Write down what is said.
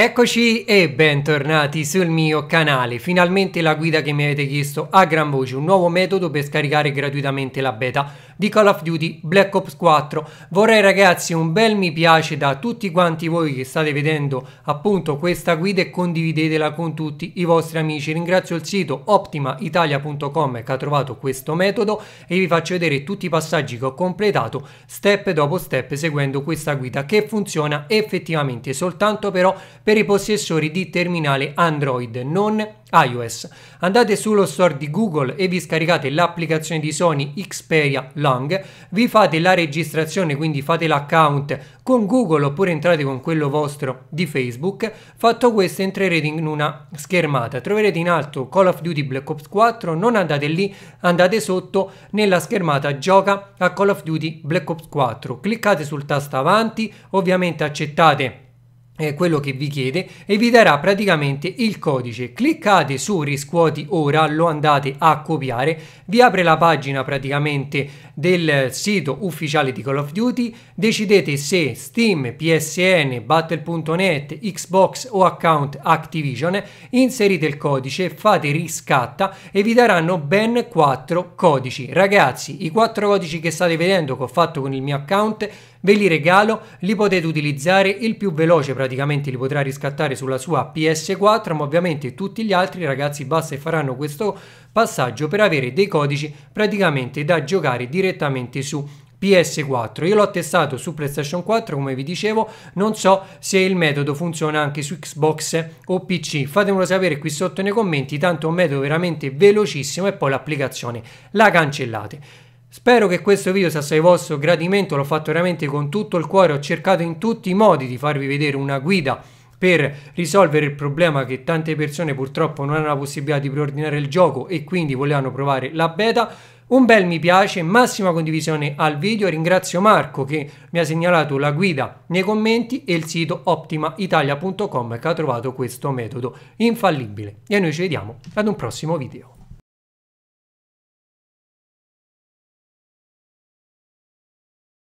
Eccoci e bentornati sul mio canale, finalmente la guida che mi avete chiesto a gran voce, un nuovo metodo per scaricare gratuitamente la beta di Call of Duty Black Ops 4. Vorrei ragazzi un bel mi piace da tutti quanti voi che state vedendo appunto questa guida e condividetela con tutti i vostri amici. Ringrazio il sito optimaitalia.com che ha trovato questo metodo e vi faccio vedere tutti i passaggi che ho completato step dopo step seguendo questa guida che funziona effettivamente soltanto però per i possessori di terminale Android, non iOS. Andate sullo store di Google e vi scaricate l'applicazione di Sony Xperia Long, vi fate la registrazione, quindi fate l'account con Google oppure entrate con quello vostro di Facebook. Fatto questo entrerete in una schermata, troverete in alto Call of Duty Black Ops 4, non andate lì, andate sotto nella schermata gioca a Call of Duty Black Ops 4. Cliccate sul tasto avanti, ovviamente accettate quello che vi chiede e vi darà praticamente il codice cliccate su riscuoti ora lo andate a copiare vi apre la pagina praticamente del sito ufficiale di Call of Duty decidete se Steam, PSN, Battle.net, Xbox o account Activision inserite il codice fate riscatta e vi daranno ben 4 codici ragazzi i 4 codici che state vedendo che ho fatto con il mio account Ve li regalo, li potete utilizzare, il più veloce praticamente li potrà riscattare sulla sua PS4, ma ovviamente tutti gli altri ragazzi basta e faranno questo passaggio per avere dei codici praticamente da giocare direttamente su PS4. Io l'ho testato su PlayStation 4, come vi dicevo, non so se il metodo funziona anche su Xbox o PC. Fatemelo sapere qui sotto nei commenti, tanto è un metodo veramente velocissimo e poi l'applicazione la cancellate. Spero che questo video sia stato di vostro gradimento, l'ho fatto veramente con tutto il cuore, ho cercato in tutti i modi di farvi vedere una guida per risolvere il problema che tante persone purtroppo non hanno la possibilità di preordinare il gioco e quindi volevano provare la beta. Un bel mi piace, massima condivisione al video, ringrazio Marco che mi ha segnalato la guida nei commenti e il sito optimaitalia.com che ha trovato questo metodo infallibile. E noi ci vediamo ad un prossimo video.